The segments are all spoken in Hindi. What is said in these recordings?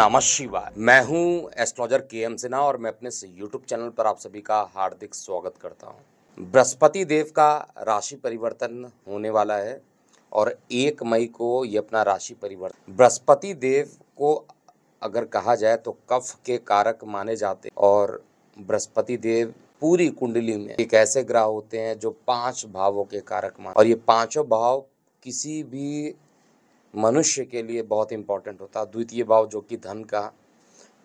नमः शिवा मैं हूं एस्ट्रोलॉजर के एम सिन्हा और मैं अपने यूट्यूब चैनल पर आप सभी का हार्दिक स्वागत करता हूं बृहस्पति देव का राशि परिवर्तन होने वाला है और एक मई को ये अपना राशि परिवर्तन बृहस्पति देव को अगर कहा जाए तो कफ के कारक माने जाते और बृहस्पति देव पूरी कुंडली में एक ऐसे ग्रह होते हैं जो पांच भावों के कारक माने और ये पांचों भाव किसी भी मनुष्य के लिए बहुत इंपॉर्टेंट होता है द्वितीय भाव जो कि धन का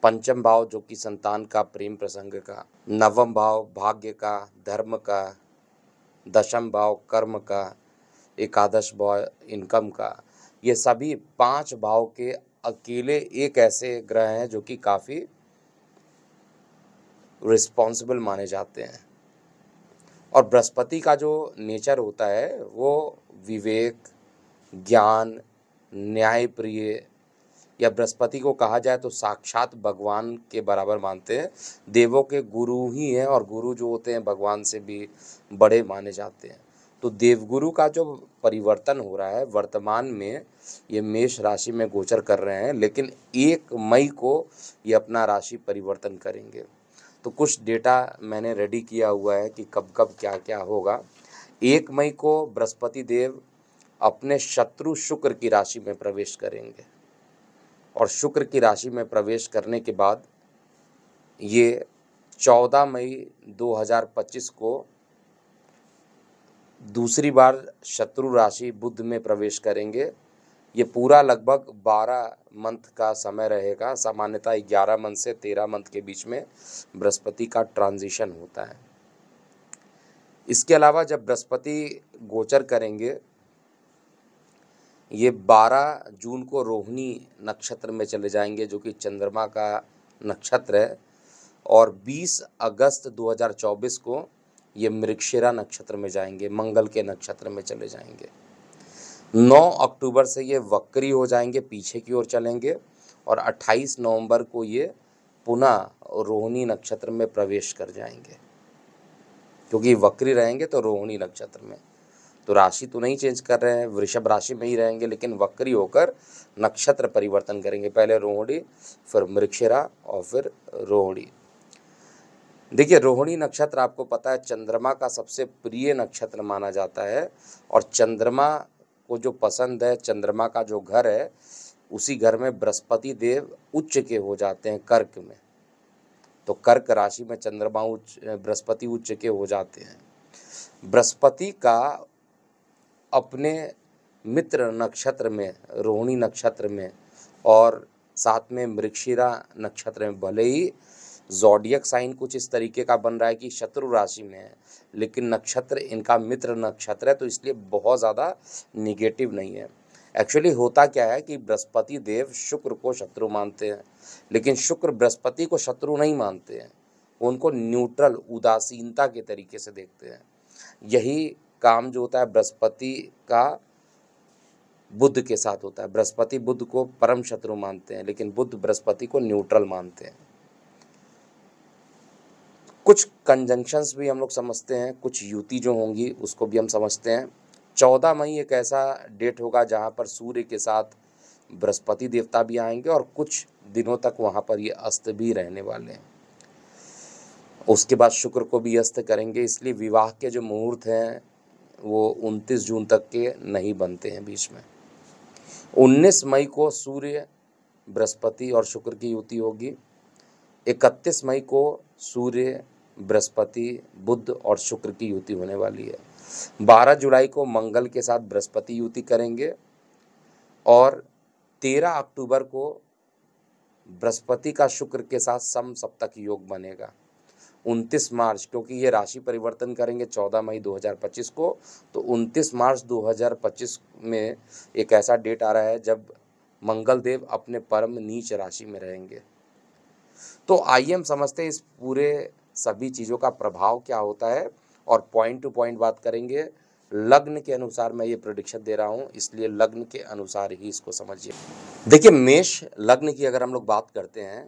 पंचम भाव जो कि संतान का प्रेम प्रसंग का नवम भाव भाग्य का धर्म का दशम भाव कर्म का एकादश भाव इनकम का ये सभी पांच भाव के अकेले एक ऐसे ग्रह हैं जो कि काफ़ी रिस्पॉन्सिबल माने जाते हैं और बृहस्पति का जो नेचर होता है वो विवेक ज्ञान न्यायप्रिय या बृहस्पति को कहा जाए तो साक्षात भगवान के बराबर मानते हैं देवों के गुरु ही हैं और गुरु जो होते हैं भगवान से भी बड़े माने जाते हैं तो देवगुरु का जो परिवर्तन हो रहा है वर्तमान में ये मेष राशि में गोचर कर रहे हैं लेकिन एक मई को ये अपना राशि परिवर्तन करेंगे तो कुछ डेटा मैंने रेडी किया हुआ है कि कब कब क्या क्या होगा एक मई को बृहस्पति देव अपने शत्रु शुक्र की राशि में प्रवेश करेंगे और शुक्र की राशि में प्रवेश करने के बाद ये 14 मई 2025 को दूसरी बार शत्रु राशि बुद्ध में प्रवेश करेंगे ये पूरा लगभग 12 मंथ का समय रहेगा सामान्यतः 11 मंथ से 13 मंथ के बीच में बृहस्पति का ट्रांजिशन होता है इसके अलावा जब बृहस्पति गोचर करेंगे ये 12 जून को रोहिणी नक्षत्र में चले जाएंगे जो कि चंद्रमा का नक्षत्र है और 20 अगस्त 2024 को ये मृक्षिरा नक्षत्र में जाएंगे मंगल के नक्षत्र में चले जाएंगे 9 अक्टूबर से ये वक्री हो जाएंगे पीछे की ओर चलेंगे और 28 नवंबर को ये पुनः रोहिणी नक्षत्र में प्रवेश कर जाएंगे क्योंकि वक्री रहेंगे तो रोहिणी नक्षत्र में तो राशि तो नहीं चेंज कर रहे हैं वृषभ राशि में ही रहेंगे लेकिन वक्री होकर नक्षत्र परिवर्तन करेंगे पहले रोहिणी फिर मृक्षरा और फिर रोहिणी देखिए रोहिणी नक्षत्र आपको पता है चंद्रमा का सबसे प्रिय नक्षत्र माना जाता है और चंद्रमा को जो पसंद है चंद्रमा का जो घर है उसी घर में बृहस्पति देव उच्च के हो जाते हैं कर्क में तो कर्क राशि में चंद्रमा उच्च बृहस्पति उच्च के हो जाते हैं बृहस्पति का अपने मित्र नक्षत्र में रोहिणी नक्षत्र में और साथ में मृक्षिरा नक्षत्र में भले ही जोडियक साइन कुछ इस तरीके का बन रहा है कि शत्रु राशि में है लेकिन नक्षत्र इनका मित्र नक्षत्र है तो इसलिए बहुत ज़्यादा निगेटिव नहीं है एक्चुअली होता क्या है कि बृहस्पति देव शुक्र को शत्रु मानते हैं लेकिन शुक्र बृहस्पति को शत्रु नहीं मानते हैं उनको न्यूट्रल उदासीनता के तरीके से देखते हैं यही काम जो होता है बृहस्पति का बुद्ध के साथ होता है बृहस्पति बुद्ध को परम शत्रु मानते हैं लेकिन बुद्ध बृहस्पति को न्यूट्रल मानते हैं कुछ कंजंक्शंस भी हम लोग समझते हैं कुछ युति जो होंगी उसको भी हम समझते हैं चौदह मई एक ऐसा डेट होगा जहाँ पर सूर्य के साथ बृहस्पति देवता भी आएंगे और कुछ दिनों तक वहाँ पर ये अस्त भी रहने वाले हैं उसके बाद शुक्र को भी अस्त करेंगे इसलिए विवाह के जो मुहूर्त हैं वो 29 जून तक के नहीं बनते हैं बीच में उन्नीस मई को सूर्य बृहस्पति और शुक्र की युति होगी इकतीस मई को सूर्य बृहस्पति बुद्ध और शुक्र की युति होने वाली है बारह जुलाई को मंगल के साथ बृहस्पति युति करेंगे और तेरह अक्टूबर को बृहस्पति का शुक्र के साथ सम सप्तक योग बनेगा उनतीस मार्च क्योंकि ये राशि परिवर्तन करेंगे चौदह मई 2025 को तो उनतीस मार्च 2025 में एक ऐसा डेट आ रहा है जब मंगल देव अपने परम नीच राशि में रहेंगे तो आइए हम समझते हैं इस पूरे सभी चीज़ों का प्रभाव क्या होता है और पॉइंट टू पॉइंट बात करेंगे लग्न के अनुसार मैं ये प्रोडिक्शन दे रहा हूँ इसलिए लग्न के अनुसार ही इसको समझिए देखिए मेष लग्न की अगर हम लोग बात करते हैं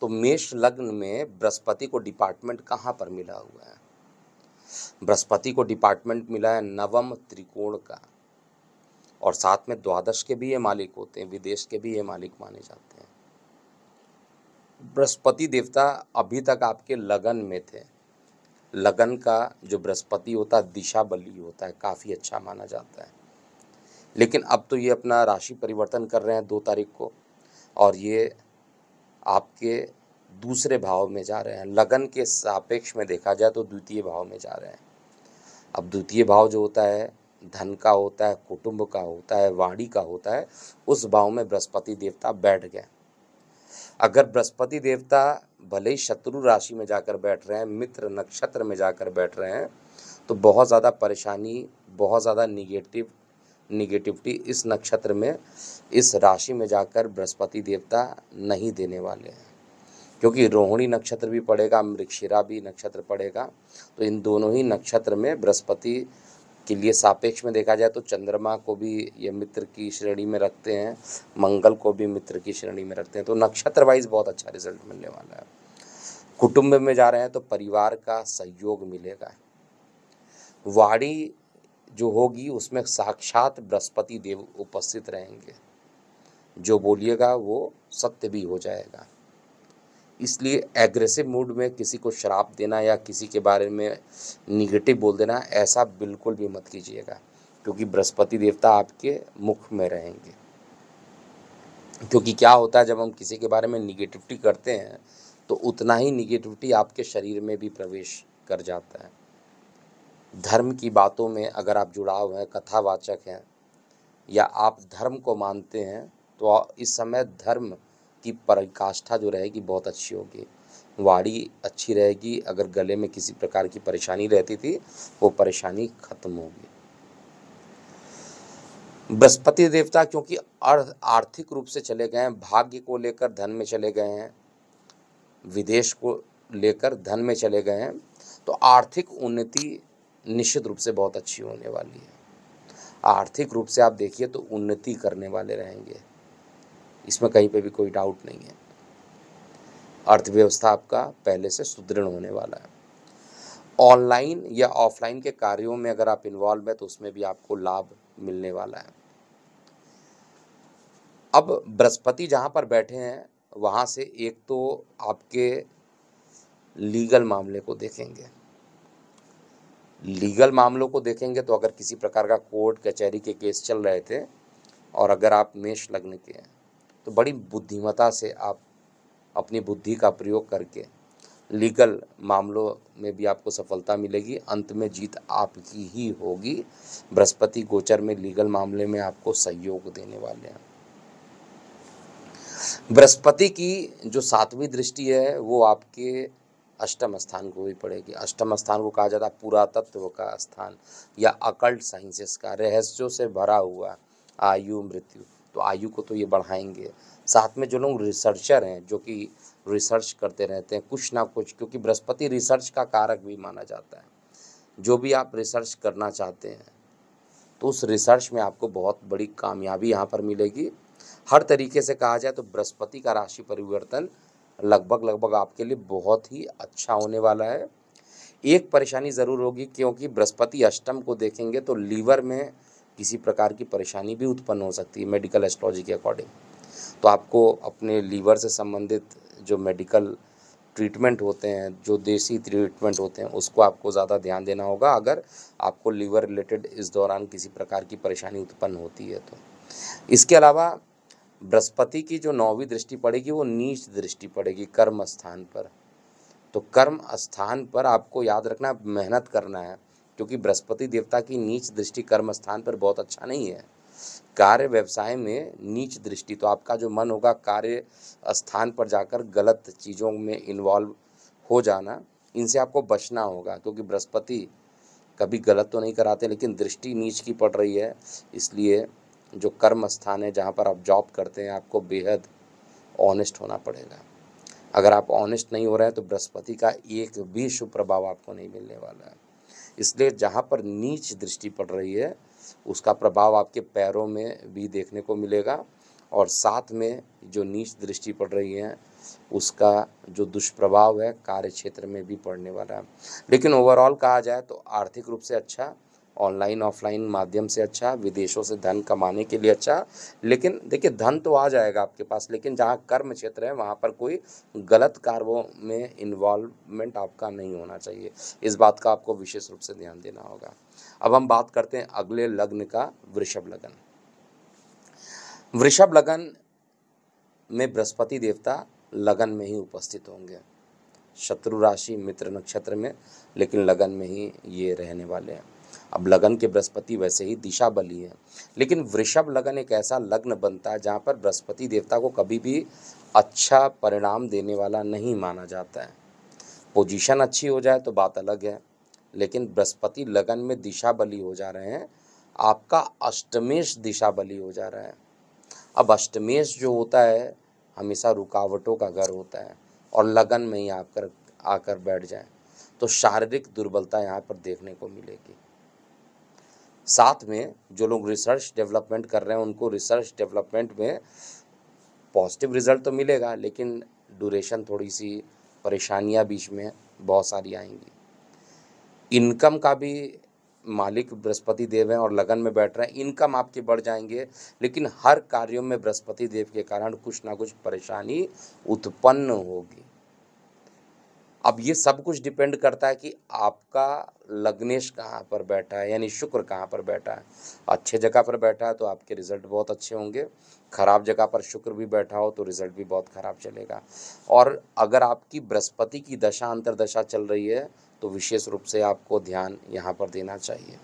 तो मेष लग्न में बृहस्पति को डिपार्टमेंट कहाँ पर मिला हुआ है बृहस्पति को डिपार्टमेंट मिला है नवम त्रिकोण का और साथ में द्वादश के भी ये मालिक होते हैं विदेश के भी ये मालिक माने जाते हैं बृहस्पति देवता अभी तक आपके लगन में थे लगन का जो बृहस्पति होता है दिशा बली होता है काफ़ी अच्छा माना जाता है लेकिन अब तो ये अपना राशि परिवर्तन कर रहे हैं दो तारीख को और ये आपके दूसरे भाव में जा रहे हैं लगन के सापेक्ष में देखा जाए तो द्वितीय भाव में जा रहे हैं अब द्वितीय भाव जो होता है धन का होता है कुटुंब का होता है वाणी का होता है उस भाव में बृहस्पति देवता बैठ गए अगर बृहस्पति देवता भले ही शत्रु राशि में जाकर बैठ रहे हैं मित्र नक्षत्र में जाकर बैठ रहे हैं तो बहुत ज़्यादा परेशानी बहुत ज़्यादा निगेटिव निगेटिविटी इस नक्षत्र में इस राशि में जाकर बृहस्पति देवता नहीं देने वाले हैं क्योंकि रोहिणी नक्षत्र भी पड़ेगा मृक्षिरा भी नक्षत्र पड़ेगा तो इन दोनों ही नक्षत्र में बृहस्पति के लिए सापेक्ष में देखा जाए तो चंद्रमा को भी ये मित्र की श्रेणी में रखते हैं मंगल को भी मित्र की श्रेणी में रखते हैं तो नक्षत्र वाइज बहुत अच्छा रिजल्ट मिलने वाला है कुटुंब में जा रहे हैं तो परिवार का सहयोग मिलेगा वाणी जो होगी उसमें साक्षात बृहस्पति देव उपस्थित रहेंगे जो बोलिएगा वो सत्य भी हो जाएगा इसलिए एग्रेसिव मूड में किसी को शराप देना या किसी के बारे में निगेटिव बोल देना ऐसा बिल्कुल भी मत कीजिएगा क्योंकि बृहस्पति देवता आपके मुख में रहेंगे क्योंकि क्या होता है जब हम किसी के बारे में निगेटिविटी करते हैं तो उतना ही निगेटिविटी आपके शरीर में भी प्रवेश कर जाता है धर्म की बातों में अगर आप जुड़ाव हैं कथावाचक हैं या आप धर्म को मानते हैं तो इस समय धर्म की परिकाष्ठा जो रहेगी बहुत अच्छी होगी वाड़ी अच्छी रहेगी अगर गले में किसी प्रकार की परेशानी रहती थी वो परेशानी खत्म होगी बृहस्पति देवता क्योंकि आर्थिक रूप से चले गए हैं भाग्य को लेकर धन में चले गए हैं विदेश को लेकर धन में चले गए हैं तो आर्थिक उन्नति निश्चित रूप से बहुत अच्छी होने वाली है आर्थिक रूप से आप देखिए तो उन्नति करने वाले रहेंगे इसमें कहीं पे भी कोई डाउट नहीं है अर्थव्यवस्था आपका पहले से सुदृढ़ होने वाला है ऑनलाइन या ऑफलाइन के कार्यों में अगर आप इन्वॉल्व है तो उसमें भी आपको लाभ मिलने वाला है अब बृहस्पति जहाँ पर बैठे हैं वहाँ से एक तो आपके लीगल मामले को देखेंगे लीगल मामलों को देखेंगे तो अगर किसी प्रकार का कोर्ट कचहरी के केस चल रहे थे और अगर आप मेष लग्न के हैं तो बड़ी बुद्धिमता से आप अपनी बुद्धि का प्रयोग करके लीगल मामलों में भी आपको सफलता मिलेगी अंत में जीत आपकी ही होगी बृहस्पति गोचर में लीगल मामले में आपको सहयोग देने वाले हैं बृहस्पति की जो सातवीं दृष्टि है वो आपके अष्टम स्थान को भी पड़ेगी अष्टम स्थान को कहा जाता है पुरातत्व का स्थान या अकल्ट साइंसेस का रहस्यों से भरा हुआ आयु मृत्यु तो आयु को तो ये बढ़ाएंगे साथ में जो लोग रिसर्चर हैं जो कि रिसर्च करते रहते हैं कुछ ना कुछ क्योंकि बृहस्पति रिसर्च का कारक भी माना जाता है जो भी आप रिसर्च करना चाहते हैं तो उस रिसर्च में आपको बहुत बड़ी कामयाबी यहाँ पर मिलेगी हर तरीके से कहा जाए तो बृहस्पति का राशि परिवर्तन लगभग लगभग आपके लिए बहुत ही अच्छा होने वाला है एक परेशानी ज़रूर होगी क्योंकि बृहस्पति अष्टम को देखेंगे तो लीवर में किसी प्रकार की परेशानी भी उत्पन्न हो सकती है मेडिकल एस्ट्रोलॉजी के अकॉर्डिंग तो आपको अपने लीवर से संबंधित जो मेडिकल ट्रीटमेंट होते हैं जो देसी ट्रीटमेंट होते हैं उसको आपको ज़्यादा ध्यान देना होगा अगर आपको लीवर रिलेटेड इस दौरान किसी प्रकार की परेशानी उत्पन्न होती है तो इसके अलावा बृहस्पति की जो नौवीं दृष्टि पड़ेगी वो नीच दृष्टि पड़ेगी कर्म स्थान पर तो कर्म स्थान पर आपको याद रखना मेहनत करना है क्योंकि बृहस्पति देवता की नीच दृष्टि कर्म स्थान पर बहुत अच्छा नहीं है कार्य व्यवसाय में नीच दृष्टि तो आपका जो मन होगा कार्य स्थान पर जाकर गलत चीज़ों में इन्वॉल्व हो जाना इनसे आपको बचना होगा क्योंकि बृहस्पति कभी गलत तो नहीं कराते लेकिन दृष्टि नीच की पड़ रही है इसलिए जो कर्म स्थान है जहाँ पर आप जॉब करते हैं आपको बेहद ऑनेस्ट होना पड़ेगा अगर आप ऑनेस्ट नहीं हो रहे हैं तो बृहस्पति का एक भी शुभ प्रभाव आपको नहीं मिलने वाला है इसलिए जहाँ पर नीच दृष्टि पड़ रही है उसका प्रभाव आपके पैरों में भी देखने को मिलेगा और साथ में जो नीच दृष्टि पड़ रही है उसका जो दुष्प्रभाव है कार्य क्षेत्र में भी पड़ने वाला है लेकिन ओवरऑल कहा जाए तो आर्थिक रूप से अच्छा ऑनलाइन ऑफलाइन माध्यम से अच्छा विदेशों से धन कमाने के लिए अच्छा लेकिन देखिए धन तो आ जाएगा आपके पास लेकिन जहाँ कर्म क्षेत्र है वहाँ पर कोई गलत कार्यों में इन्वॉल्वमेंट आपका नहीं होना चाहिए इस बात का आपको विशेष रूप से ध्यान देना होगा अब हम बात करते हैं अगले लग्न का वृषभ लगन वृषभ लगन में बृहस्पति देवता लगन में ही उपस्थित होंगे शत्रु राशि मित्र नक्षत्र में लेकिन लगन में ही ये रहने वाले हैं अब लगन के बृहस्पति वैसे ही दिशा बली हैं लेकिन वृषभ लगन एक ऐसा लग्न बनता है जहाँ पर बृहस्पति देवता को कभी भी अच्छा परिणाम देने वाला नहीं माना जाता है पोजीशन अच्छी हो जाए तो बात अलग है लेकिन बृहस्पति लगन में दिशा बली हो जा रहे हैं आपका अष्टमेश दिशा बली हो जा रहा है अब अष्टमेश जो होता है हमेशा रुकावटों का घर होता है और लगन में ही आकर आकर बैठ जाए तो शारीरिक दुर्बलता यहाँ पर देखने को मिलेगी साथ में जो लोग रिसर्च डेवलपमेंट कर रहे हैं उनको रिसर्च डेवलपमेंट में पॉजिटिव रिजल्ट तो मिलेगा लेकिन ड्यूरेशन थोड़ी सी परेशानियां बीच में बहुत सारी आएंगी इनकम का भी मालिक बृहस्पति देव हैं और लगन में बैठ रहे हैं इनकम आपके बढ़ जाएंगे लेकिन हर कार्यों में बृहस्पति देव के कारण कुछ ना कुछ परेशानी उत्पन्न होगी अब ये सब कुछ डिपेंड करता है कि आपका लग्नेश कहाँ पर बैठा है यानी शुक्र कहाँ पर बैठा है अच्छे जगह पर बैठा है तो आपके रिजल्ट बहुत अच्छे होंगे खराब जगह पर शुक्र भी बैठा हो तो रिजल्ट भी बहुत खराब चलेगा और अगर आपकी बृहस्पति की दशा अंतरदशा चल रही है तो विशेष रूप से आपको ध्यान यहाँ पर देना चाहिए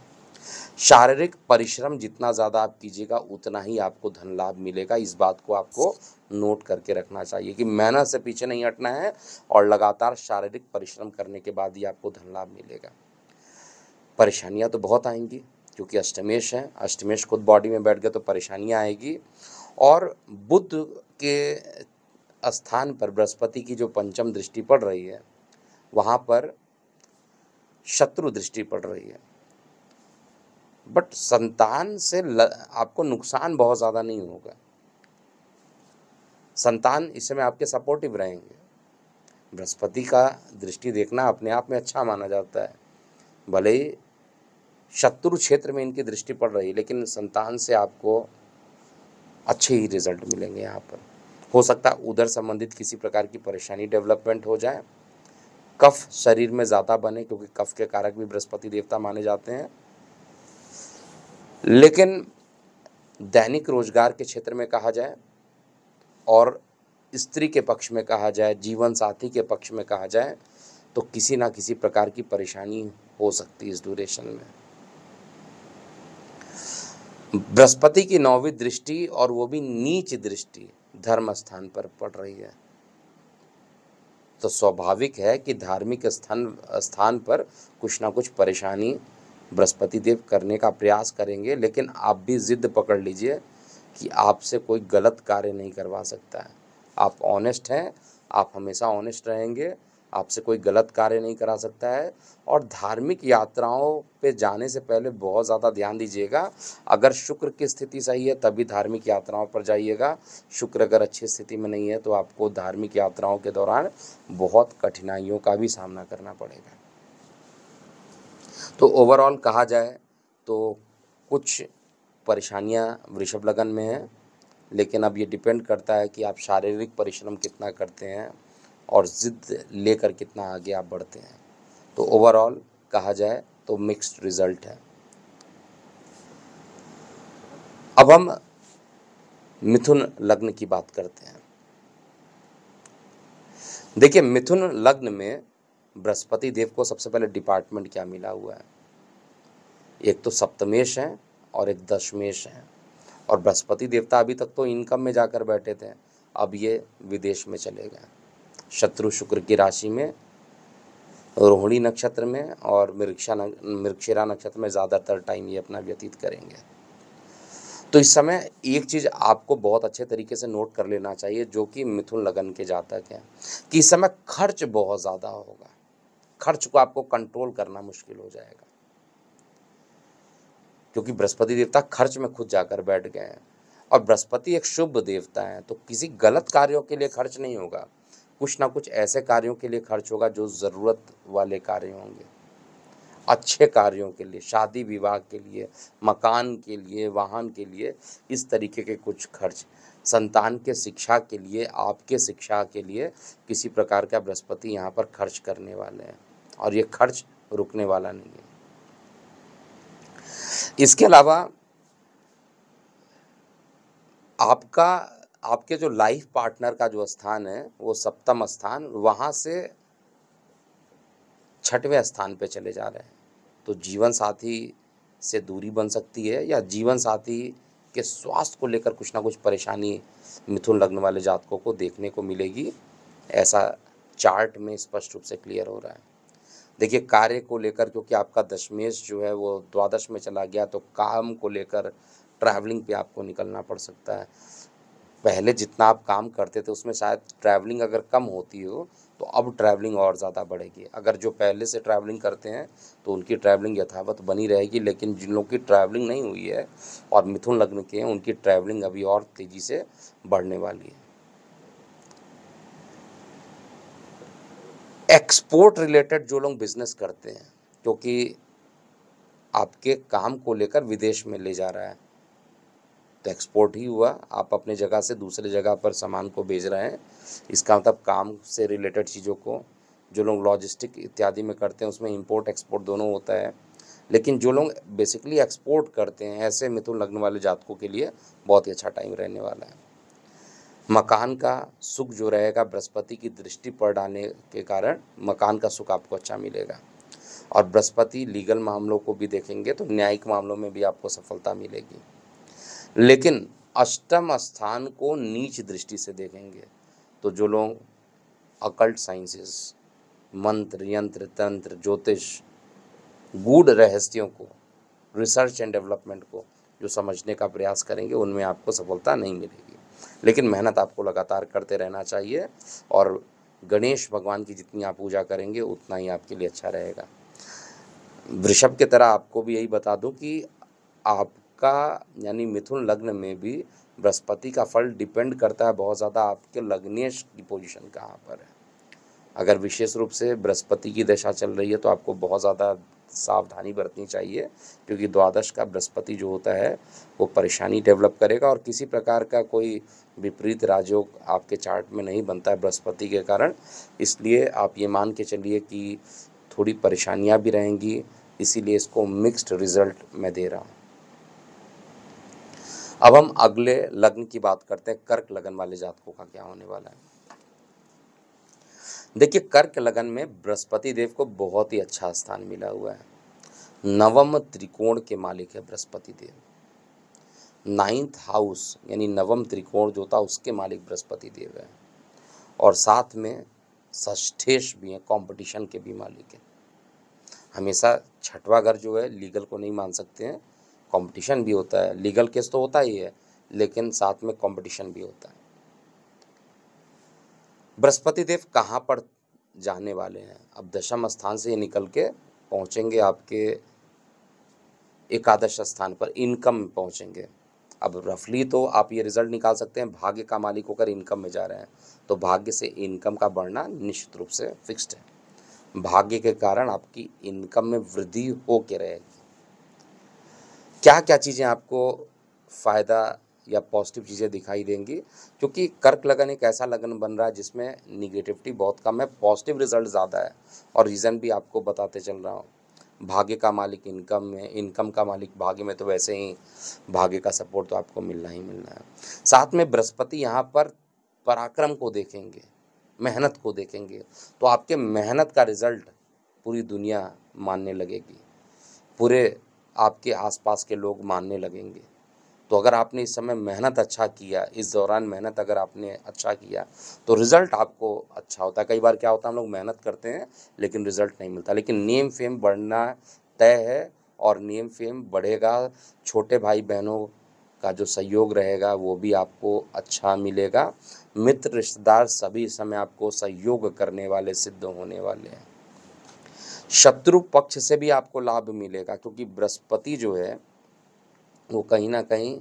शारीरिक परिश्रम जितना ज़्यादा आप कीजिएगा उतना ही आपको धन लाभ मिलेगा इस बात को आपको नोट करके रखना चाहिए कि मेहनत से पीछे नहीं हटना है और लगातार शारीरिक परिश्रम करने के बाद ही आपको धन लाभ मिलेगा परेशानियां तो बहुत आएंगी क्योंकि अष्टमेश है अष्टमेश खुद बॉडी में बैठ गए तो परेशानियाँ आएगी और बुद्ध के स्थान पर बृहस्पति की जो पंचम दृष्टि पड़ रही है वहाँ पर शत्रु दृष्टि पड़ रही है बट संतान से आपको नुकसान बहुत ज़्यादा नहीं होगा संतान इस समय आपके सपोर्टिव रहेंगे बृहस्पति का दृष्टि देखना अपने आप में अच्छा माना जाता है भले ही शत्रु क्षेत्र में इनकी दृष्टि पड़ रही है लेकिन संतान से आपको अच्छे ही रिजल्ट मिलेंगे यहाँ पर हो सकता है उधर संबंधित किसी प्रकार की परेशानी डेवलपमेंट हो जाए कफ शरीर में ज़्यादा बने क्योंकि कफ के कारक भी बृहस्पति देवता माने जाते हैं लेकिन दैनिक रोजगार के क्षेत्र में कहा जाए और स्त्री के पक्ष में कहा जाए जीवन साथी के पक्ष में कहा जाए तो किसी ना किसी प्रकार की परेशानी हो सकती है इस ड्यूरेशन में बृहस्पति की नौवीं दृष्टि और वो भी नीच दृष्टि धर्म स्थान पर पड़ रही है तो स्वाभाविक है कि धार्मिक स्थान स्थान पर कुछ ना कुछ परेशानी बृहस्पति देव करने का प्रयास करेंगे लेकिन आप भी जिद पकड़ लीजिए कि आपसे कोई गलत कार्य नहीं करवा सकता है आप ऑनेस्ट हैं आप हमेशा ऑनेस्ट रहेंगे आपसे कोई गलत कार्य नहीं करा सकता है और धार्मिक यात्राओं पे जाने से पहले बहुत ज़्यादा ध्यान दीजिएगा अगर शुक्र की स्थिति सही है तभी धार्मिक यात्राओं पर जाइएगा शुक्र अगर अच्छी स्थिति में नहीं है तो आपको धार्मिक यात्राओं के दौरान बहुत कठिनाइयों का भी सामना करना पड़ेगा तो ओवरऑल कहा जाए तो कुछ परेशानियाँ वृषभ लगन में है लेकिन अब ये डिपेंड करता है कि आप शारीरिक परिश्रम कितना करते हैं और ज़िद लेकर कितना आगे आप बढ़ते हैं तो ओवरऑल कहा जाए तो मिक्स्ड रिजल्ट है अब हम मिथुन लग्न की बात करते हैं देखिए मिथुन लग्न में बृहस्पति देव को सबसे पहले डिपार्टमेंट क्या मिला हुआ है एक तो सप्तमेश है और एक दशमेश हैं और बृहस्पति देवता अभी तक तो इनकम में जाकर बैठे थे अब ये विदेश में चले गए शत्रु शुक्र की राशि में रोहिणी नक्षत्र में और मृक्षा मृक्षिरा नक्षत्र में ज़्यादातर टाइम ये अपना व्यतीत करेंगे तो इस समय एक चीज़ आपको बहुत अच्छे तरीके से नोट कर लेना चाहिए जो कि मिथुन लगन के जातक है कि इस समय खर्च बहुत ज़्यादा होगा खर्च को आपको कंट्रोल करना मुश्किल हो जाएगा क्योंकि बृहस्पति देवता खर्च में खुद जाकर बैठ गए हैं और बृहस्पति एक शुभ देवता है तो किसी गलत कार्यों के लिए खर्च नहीं होगा कुछ ना कुछ ऐसे कार्यों के लिए खर्च होगा जो ज़रूरत वाले कार्य होंगे अच्छे कार्यों के लिए शादी विवाह के लिए मकान के लिए वाहन के लिए इस तरीके के कुछ खर्च संतान के शिक्षा के लिए आपके शिक्षा के लिए किसी प्रकार का बृहस्पति यहाँ पर खर्च करने वाले हैं और ये खर्च रुकने वाला नहीं है इसके अलावा आपका आपके जो लाइफ पार्टनर का जो स्थान है वो सप्तम स्थान वहाँ से छठवें स्थान पे चले जा रहे हैं तो जीवन साथी से दूरी बन सकती है या जीवन साथी के स्वास्थ्य को लेकर कुछ ना कुछ परेशानी मिथुन लग्न वाले जातकों को देखने को मिलेगी ऐसा चार्ट में स्पष्ट रूप से क्लियर हो रहा है देखिए कार्य को लेकर क्योंकि आपका दशमेश जो है वो द्वादश में चला गया तो काम को लेकर ट्रैवलिंग पे आपको निकलना पड़ सकता है पहले जितना आप काम करते थे उसमें शायद ट्रैवलिंग अगर कम होती हो तो अब ट्रैवलिंग और ज़्यादा बढ़ेगी अगर जो पहले से ट्रैवलिंग करते हैं तो उनकी ट्रैवलिंग यथावत बनी रहेगी लेकिन जिन लोगों की ट्रैवलिंग नहीं हुई है और मिथुन लग्न के हैं उनकी ट्रैवलिंग अभी और तेज़ी से बढ़ने वाली है एक्सपोर्ट रिलेटेड जो लोग बिजनेस करते हैं क्योंकि आपके काम को लेकर विदेश में ले जा रहा है तो एक्सपोर्ट ही हुआ आप अपने जगह से दूसरे जगह पर सामान को भेज रहे हैं इसका मतलब काम से रिलेटेड चीज़ों को जो लोग लॉजिस्टिक इत्यादि में करते हैं उसमें इंपोर्ट एक्सपोर्ट दोनों होता है लेकिन जो लोग बेसिकली एक्सपोर्ट करते हैं ऐसे मिथुन लगने वाले जातकों के लिए बहुत ही अच्छा टाइम रहने वाला है मकान का सुख जो रहेगा बृहस्पति की दृष्टि पर डालने के कारण मकान का सुख आपको अच्छा मिलेगा और बृहस्पति लीगल मामलों को भी देखेंगे तो न्यायिक मामलों में भी आपको सफलता मिलेगी लेकिन अष्टम स्थान को नीच दृष्टि से देखेंगे तो जो लोग अकल्ट साइंसेस मंत्र यंत्र तंत्र ज्योतिष गूढ़ रहस्यों को रिसर्च एंड डेवलपमेंट को जो समझने का प्रयास करेंगे उनमें आपको सफलता नहीं मिलेगी लेकिन मेहनत आपको लगातार करते रहना चाहिए और गणेश भगवान की जितनी आप पूजा करेंगे उतना ही आपके लिए अच्छा रहेगा वृषभ की तरह आपको भी यही बता दूं कि आपका यानी मिथुन लग्न में भी बृहस्पति का फल डिपेंड करता है बहुत ज़्यादा आपके लग्नेश की पोजिशन कहाँ पर है अगर विशेष रूप से बृहस्पति की दशा चल रही है तो आपको बहुत ज़्यादा सावधानी बरतनी चाहिए क्योंकि द्वादश का बृहस्पति जो होता है वो परेशानी डेवलप करेगा और किसी प्रकार का कोई विपरीत राजयोग आपके चार्ट में नहीं बनता है बृहस्पति के कारण इसलिए आप ये मान के चलिए कि थोड़ी परेशानियाँ भी रहेंगी इसीलिए इसको मिक्स्ड रिजल्ट मैं दे रहा हूँ अब हम अगले लग्न की बात करते हैं कर्क लगन वाले जातकों का क्या होने वाला है देखिए कर्क लगन में बृहस्पति देव को बहुत ही अच्छा स्थान मिला हुआ है नवम त्रिकोण के मालिक है बृहस्पति देव नाइन्थ हाउस यानी नवम त्रिकोण जो था उसके मालिक बृहस्पति देव है और साथ में ष्ठेश भी हैं कंपटीशन के भी मालिक हैं हमेशा छठवा घर जो है लीगल को नहीं मान सकते हैं कंपटीशन भी होता है लीगल केस तो होता ही है लेकिन साथ में कंपटीशन भी होता है बृहस्पति देव कहाँ पर जाने वाले हैं अब दशम स्थान से निकल के पहुँचेंगे आपके एकादश स्थान पर इनकम में पहुँचेंगे अब रफली तो आप ये रिजल्ट निकाल सकते हैं भाग्य का मालिक होकर इनकम में जा रहे हैं तो भाग्य से इनकम का बढ़ना निश्चित रूप से फिक्स्ड है भाग्य के कारण आपकी इनकम में वृद्धि हो के रहेगी क्या क्या चीज़ें आपको फ़ायदा या पॉजिटिव चीज़ें दिखाई देंगी क्योंकि कर्क लगन एक ऐसा लगन बन रहा है जिसमें निगेटिविटी बहुत कम है पॉजिटिव रिजल्ट ज़्यादा है और रीज़न भी आपको बताते चल रहा हूँ भाग्य का मालिक इनकम में इनकम का मालिक भाग्य में तो वैसे ही भाग्य का सपोर्ट तो आपको मिलना ही मिलना है साथ में बृहस्पति यहाँ पर पराक्रम को देखेंगे मेहनत को देखेंगे तो आपके मेहनत का रिजल्ट पूरी दुनिया मानने लगेगी पूरे आपके आसपास के लोग मानने लगेंगे तो अगर आपने इस समय मेहनत अच्छा किया इस दौरान मेहनत अगर आपने अच्छा किया तो रिज़ल्ट आपको अच्छा होता है कई बार क्या होता है हम लोग मेहनत करते हैं लेकिन रिज़ल्ट नहीं मिलता लेकिन नेम फेम बढ़ना तय है और नेम फेम बढ़ेगा छोटे भाई बहनों का जो सहयोग रहेगा वो भी आपको अच्छा मिलेगा मित्र रिश्तेदार सभी समय आपको सहयोग करने वाले सिद्ध होने वाले हैं शत्रु पक्ष से भी आपको लाभ मिलेगा क्योंकि बृहस्पति जो है वो तो कहीं ना कहीं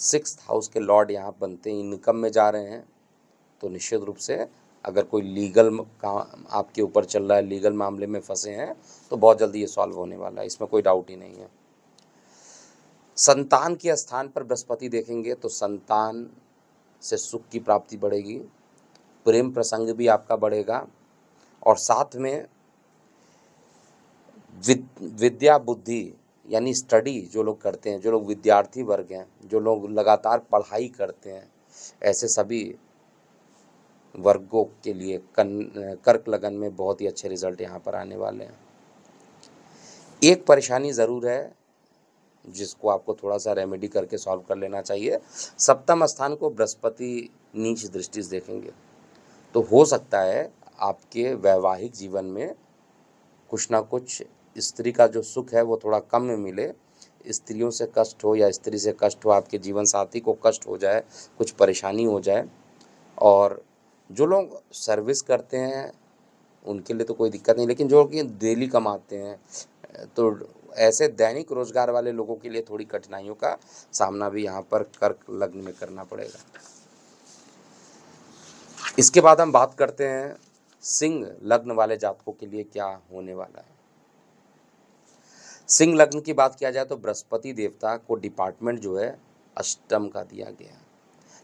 सिक्स हाउस के लॉर्ड यहाँ बनते हैं इनकम में जा रहे हैं तो निश्चित रूप से अगर कोई लीगल काम आपके ऊपर चल रहा है लीगल मामले में फंसे हैं तो बहुत जल्दी ये सॉल्व होने वाला है इसमें कोई डाउट ही नहीं है संतान के स्थान पर बृहस्पति देखेंगे तो संतान से सुख की प्राप्ति बढ़ेगी प्रेम प्रसंग भी आपका बढ़ेगा और साथ में विद्या बुद्धि यानी स्टडी जो लोग करते हैं जो लोग विद्यार्थी वर्ग हैं जो लोग लगातार पढ़ाई करते हैं ऐसे सभी वर्गों के लिए कन कर्क लगन में बहुत ही अच्छे रिजल्ट यहाँ पर आने वाले हैं एक परेशानी ज़रूर है जिसको आपको थोड़ा सा रेमेडी करके सॉल्व कर लेना चाहिए सप्तम स्थान को बृहस्पति नीच दृष्टि से देखेंगे तो हो सकता है आपके वैवाहिक जीवन में कुछ ना कुछ स्त्री का जो सुख है वो थोड़ा कम में मिले स्त्रियों से कष्ट हो या स्त्री से कष्ट हो आपके जीवन साथी को कष्ट हो जाए कुछ परेशानी हो जाए और जो लोग सर्विस करते हैं उनके लिए तो कोई दिक्कत नहीं लेकिन जो कि डेली कमाते हैं तो ऐसे दैनिक रोजगार वाले लोगों के लिए थोड़ी कठिनाइयों का सामना भी यहाँ पर कर लग्न में करना पड़ेगा इसके बाद हम बात करते हैं सिंह लग्न वाले जातकों के लिए क्या होने वाला है सिंह लग्न की बात किया जाए तो बृहस्पति देवता को डिपार्टमेंट जो है अष्टम का दिया गया है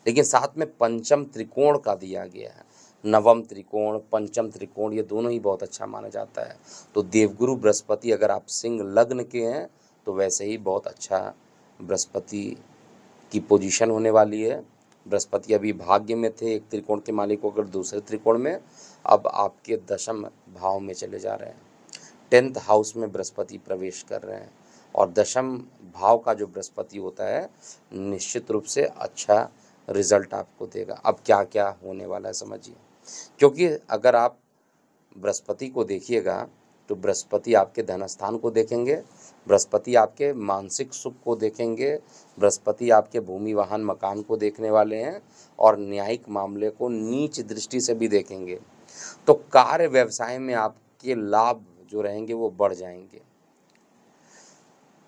लेकिन साथ में पंचम त्रिकोण का दिया गया है नवम त्रिकोण पंचम त्रिकोण ये दोनों ही बहुत अच्छा माना जाता है तो देवगुरु बृहस्पति अगर आप सिंह लग्न के हैं तो वैसे ही बहुत अच्छा बृहस्पति की पोजीशन होने वाली है बृहस्पति अभी भाग्य में थे एक त्रिकोण के मालिक अगर दूसरे त्रिकोण में अब आपके दशम भाव में चले जा रहे हैं टेंथ हाउस में बृहस्पति प्रवेश कर रहे हैं और दशम भाव का जो बृहस्पति होता है निश्चित रूप से अच्छा रिजल्ट आपको देगा अब क्या क्या होने वाला है समझिए क्योंकि अगर आप बृहस्पति को देखिएगा तो बृहस्पति आपके धनस्थान को देखेंगे बृहस्पति आपके मानसिक सुख को देखेंगे बृहस्पति आपके भूमि वाहन मकान को देखने वाले हैं और न्यायिक मामले को नीच दृष्टि से भी देखेंगे तो कार्य व्यवसाय में आपके लाभ जो रहेंगे वो बढ़ जाएंगे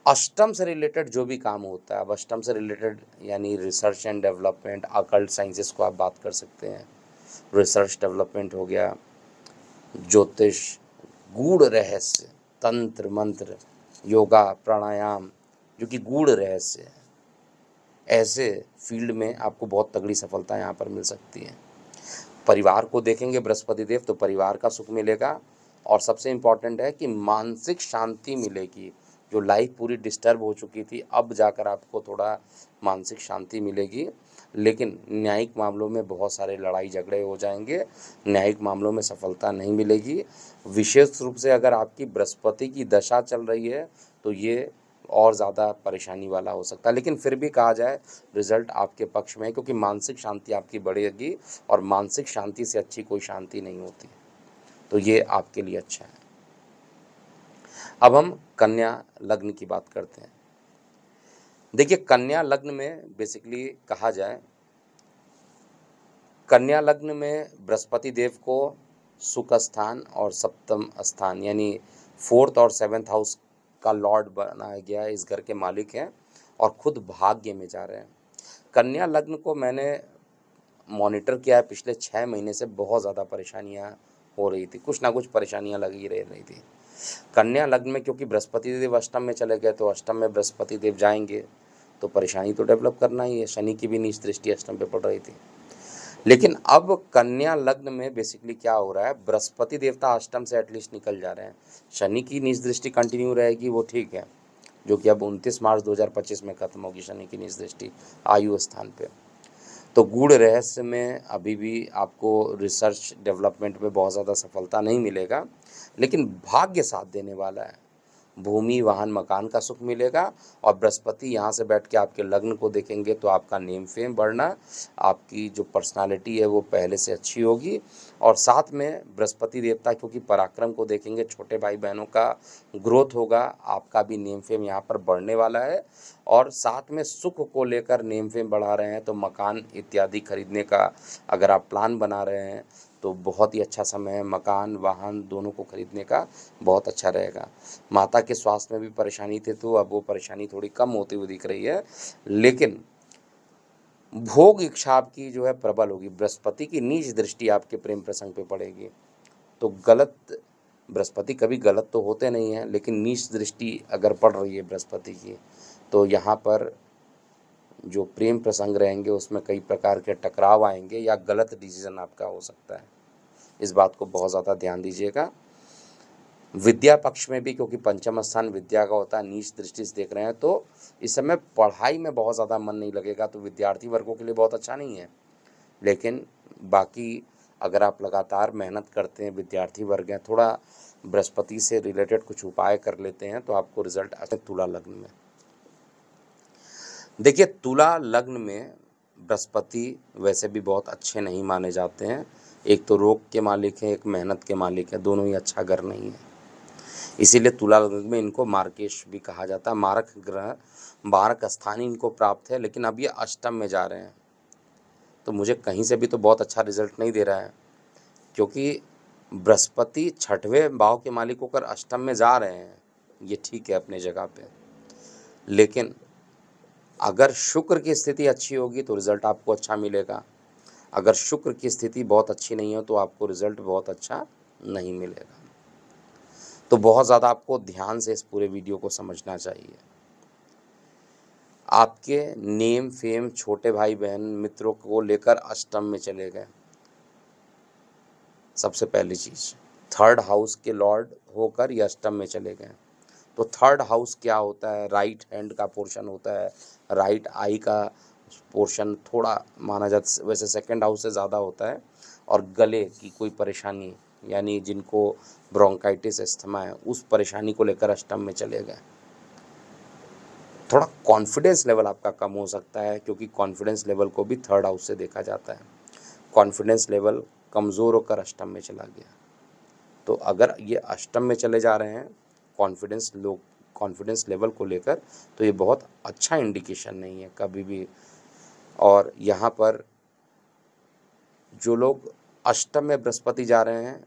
अष्टम से रिलेटेड जो भी काम होता है अब अष्टम से रिलेटेड यानी research and development occult sciences को आप बात कर सकते हैं रिसर्च डेवलपमेंट हो गया ज्योतिष गूढ़ रहस्य तंत्र मंत्र योगा प्राणायाम जो कि गूढ़ रहस्य है ऐसे फील्ड में आपको बहुत तगड़ी सफलता यहाँ पर मिल सकती है परिवार को देखेंगे बृहस्पति देव तो परिवार का सुख मिलेगा और सबसे इम्पॉर्टेंट है कि मानसिक शांति मिलेगी जो लाइफ पूरी डिस्टर्ब हो चुकी थी अब जाकर आपको थोड़ा मानसिक शांति मिलेगी लेकिन न्यायिक मामलों में बहुत सारे लड़ाई झगड़े हो जाएंगे न्यायिक मामलों में सफलता नहीं मिलेगी विशेष रूप से अगर आपकी बृहस्पति की दशा चल रही है तो ये और ज़्यादा परेशानी वाला हो सकता है लेकिन फिर भी कहा जाए रिजल्ट आपके पक्ष में है क्योंकि मानसिक शांति आपकी बढ़ेगी और मानसिक शांति से अच्छी कोई शांति नहीं होती तो ये आपके लिए अच्छा है अब हम कन्या लग्न की बात करते हैं देखिए कन्या लग्न में बेसिकली कहा जाए कन्या लग्न में बृहस्पति देव को सुख स्थान और सप्तम स्थान यानी फोर्थ और सेवन्थ हाउस का लॉर्ड बनाया गया है इस घर के मालिक हैं और खुद भाग्य में जा रहे हैं कन्या लग्न को मैंने मॉनिटर किया है पिछले छः महीने से बहुत ज़्यादा परेशानियाँ हो रही थी कुछ ना कुछ परेशानियां लगी रह रही थी कन्या लग्न में क्योंकि बृहस्पति देव अष्टम में चले गए तो अष्टम में बृहस्पति देव जाएंगे तो परेशानी तो डेवलप करना ही है शनि की भी नीच दृष्टि अष्टम पे पड़ रही थी लेकिन अब कन्या लग्न में बेसिकली क्या हो रहा है बृहस्पति देवता अष्टम से एटलीस्ट निकल जा रहे हैं शनि की नीच दृष्टि कंटिन्यू रहेगी वो ठीक है जो कि अब 29 मार्च 2025 में खत्म होगी शनि की नीच दृष्टि आयु स्थान पर तो गुड़ रहस्य में अभी भी आपको रिसर्च डेवलपमेंट में बहुत ज़्यादा सफलता नहीं मिलेगा लेकिन भाग्य साथ देने वाला है भूमि वाहन मकान का सुख मिलेगा और बृहस्पति यहाँ से बैठ के आपके लग्न को देखेंगे तो आपका नेम फेम बढ़ना आपकी जो पर्सनालिटी है वो पहले से अच्छी होगी और साथ में बृहस्पति देवता क्योंकि पराक्रम को देखेंगे छोटे भाई बहनों का ग्रोथ होगा आपका भी नेम फेम यहाँ पर बढ़ने वाला है और साथ में सुख को लेकर नेम फेम बढ़ा रहे हैं तो मकान इत्यादि खरीदने का अगर आप प्लान बना रहे हैं तो बहुत ही अच्छा समय है मकान वाहन दोनों को खरीदने का बहुत अच्छा रहेगा माता के स्वास्थ्य में भी परेशानी थी तो अब वो परेशानी थोड़ी कम होती हुई दिख रही है लेकिन भोग इच्छा आपकी जो है प्रबल होगी बृहस्पति की नीच दृष्टि आपके प्रेम प्रसंग पे पड़ेगी तो गलत बृहस्पति कभी गलत तो होते नहीं हैं लेकिन नीच दृष्टि अगर पड़ रही है बृहस्पति की तो यहाँ पर जो प्रेम प्रसंग रहेंगे उसमें कई प्रकार के टकराव आएंगे या गलत डिसीज़न आपका हो सकता है इस बात को बहुत ज़्यादा ध्यान दीजिएगा विद्या पक्ष में भी क्योंकि पंचम स्थान विद्या का होता है नीच दृष्टि से देख रहे हैं तो इस समय पढ़ाई में बहुत ज़्यादा मन नहीं लगेगा तो विद्यार्थी वर्गों के लिए बहुत अच्छा नहीं है लेकिन बाकी अगर आप लगातार मेहनत करते हैं विद्यार्थी वर्ग हैं थोड़ा बृहस्पति से रिलेटेड कुछ उपाय कर लेते हैं तो आपको रिजल्ट आते तुला लग्न में देखिए तुला लग्न में बृहस्पति वैसे भी बहुत अच्छे नहीं माने जाते हैं एक तो रोग के मालिक हैं एक मेहनत के मालिक हैं दोनों ही अच्छा घर नहीं है इसीलिए तुला लग्न में इनको मार्केश भी कहा जाता है मारक ग्रह मारक स्थान इनको प्राप्त है लेकिन अब ये अष्टम में जा रहे हैं तो मुझे कहीं से भी तो बहुत अच्छा रिजल्ट नहीं दे रहा है क्योंकि बृहस्पति छठवें भाव के मालिक होकर अष्टम में जा रहे हैं ये ठीक है अपने जगह पे लेकिन अगर शुक्र की स्थिति अच्छी होगी तो रिज़ल्ट आपको अच्छा मिलेगा अगर शुक्र की स्थिति बहुत अच्छी नहीं हो तो आपको रिज़ल्ट बहुत अच्छा नहीं मिलेगा तो बहुत ज़्यादा आपको ध्यान से इस पूरे वीडियो को समझना चाहिए आपके नेम फेम छोटे भाई बहन मित्रों को लेकर अष्टम में चले गए सबसे पहली चीज़ थर्ड हाउस के लॉर्ड होकर ये अष्टम में चले गए तो थर्ड हाउस क्या होता है राइट हैंड का पोर्शन होता है राइट आई का पोर्शन थोड़ा माना जाता वैसे सेकंड हाउस से ज़्यादा होता है और गले की कोई परेशानी यानी जिनको ब्रोंकाइटिस अस्थमा है उस परेशानी को लेकर अष्टम में चले गए थोड़ा कॉन्फिडेंस लेवल आपका कम हो सकता है क्योंकि कॉन्फिडेंस लेवल को भी थर्ड हाउस से देखा जाता है कॉन्फिडेंस लेवल कमज़ोर होकर अष्टम में चला गया तो अगर ये अष्टम में चले जा रहे हैं कॉन्फिडेंस लोग कॉन्फिडेंस लेवल को लेकर तो ये बहुत अच्छा इंडिकेशन नहीं है कभी भी और यहाँ पर जो लोग अष्टम में बृहस्पति जा रहे हैं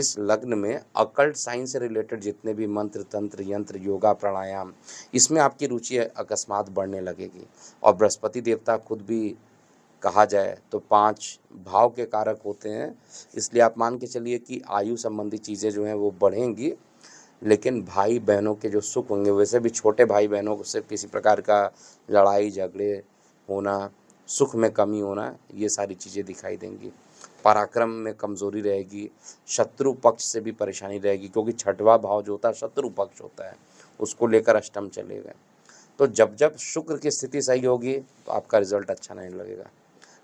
इस लग्न में अकल्ट साइंस से रिलेटेड जितने भी मंत्र तंत्र यंत्र योगा प्राणायाम इसमें आपकी रुचि अकस्मात बढ़ने लगेगी और बृहस्पति देवता खुद भी कहा जाए तो पांच भाव के कारक होते हैं इसलिए आप मान के चलिए कि आयु संबंधी चीज़ें जो हैं वो बढ़ेंगी लेकिन भाई बहनों के जो सुख होंगे वैसे भी छोटे भाई बहनों से किसी प्रकार का लड़ाई झगड़े होना सुख में कमी होना ये सारी चीज़ें दिखाई देंगी पराक्रम में कमज़ोरी रहेगी शत्रु पक्ष से भी परेशानी रहेगी क्योंकि छठवा भाव जो होता है शत्रु पक्ष होता है उसको लेकर अष्टम चले गए तो जब जब शुक्र की स्थिति सही होगी तो आपका रिजल्ट अच्छा नहीं लगेगा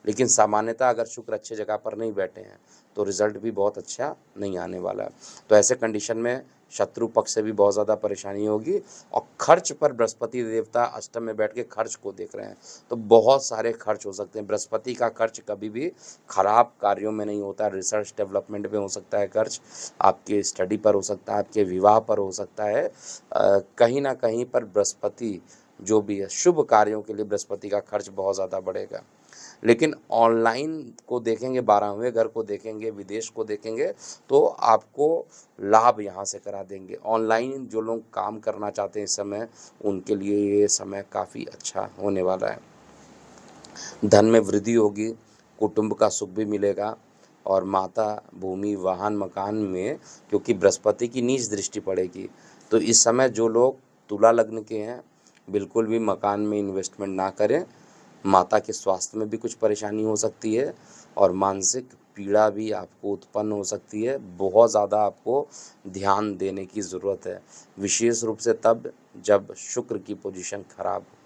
लेकिन सामान्यतः अगर शुक्र अच्छे जगह पर नहीं बैठे हैं तो रिजल्ट भी बहुत अच्छा नहीं आने वाला है तो ऐसे कंडीशन में शत्रु पक्ष से भी बहुत ज़्यादा परेशानी होगी और खर्च पर बृहस्पति देवता अष्टम में बैठ के खर्च को देख रहे हैं तो बहुत सारे खर्च हो सकते हैं बृहस्पति का खर्च कभी भी खराब कार्यों में नहीं होता रिसर्च डेवलपमेंट में हो सकता है खर्च आपके स्टडी पर हो सकता है आपके विवाह पर हो सकता है आ, कहीं ना कहीं पर बृहस्पति जो भी है शुभ कार्यों के लिए बृहस्पति का खर्च बहुत ज़्यादा बढ़ेगा लेकिन ऑनलाइन को देखेंगे बारहवें घर को देखेंगे विदेश को देखेंगे तो आपको लाभ यहाँ से करा देंगे ऑनलाइन जो लोग काम करना चाहते हैं इस समय उनके लिए ये समय काफ़ी अच्छा होने वाला है धन में वृद्धि होगी कुटुंब का सुख भी मिलेगा और माता भूमि वाहन मकान में क्योंकि बृहस्पति की नीच दृष्टि पड़ेगी तो इस समय जो लोग तुला लग्न के हैं बिल्कुल भी मकान में इन्वेस्टमेंट ना करें माता के स्वास्थ्य में भी कुछ परेशानी हो सकती है और मानसिक पीड़ा भी आपको उत्पन्न हो सकती है बहुत ज़्यादा आपको ध्यान देने की ज़रूरत है विशेष रूप से तब जब शुक्र की पोजीशन खराब हो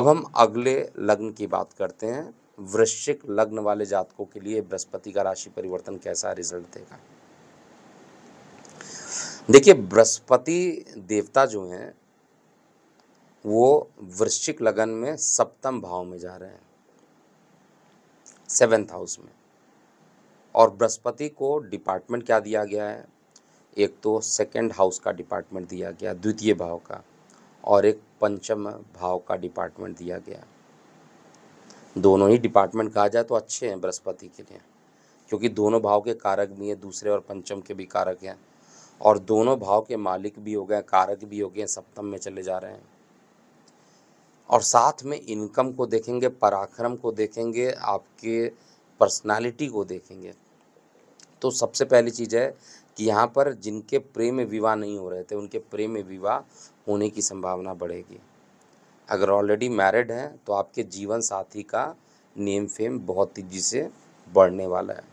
अब हम अगले लग्न की बात करते हैं वृश्चिक लग्न वाले जातकों के लिए बृहस्पति का राशि परिवर्तन कैसा रिजल्ट देगा देखिए बृहस्पति देवता जो हैं वो वृश्चिक लगन में सप्तम भाव में जा रहे हैं सेवेंथ हाउस में और बृहस्पति को डिपार्टमेंट क्या दिया गया है एक तो सेकंड हाउस का डिपार्टमेंट दिया गया द्वितीय भाव का और एक पंचम भाव का डिपार्टमेंट दिया गया दोनों ही डिपार्टमेंट कहा जाए तो अच्छे हैं बृहस्पति के लिए क्योंकि दोनों भाव के कारक भी हैं दूसरे और पंचम के भी कारक हैं और दोनों भाव के मालिक भी हो गए कारक भी हो गए सप्तम में चले जा रहे हैं और साथ में इनकम को देखेंगे पराक्रम को देखेंगे आपके पर्सनालिटी को देखेंगे तो सबसे पहली चीज़ है कि यहाँ पर जिनके प्रेम विवाह नहीं हो रहे थे उनके प्रेम विवाह होने की संभावना बढ़ेगी अगर ऑलरेडी मैरिड हैं तो आपके जीवन साथी का नेम फेम बहुत तेज़ी से बढ़ने वाला है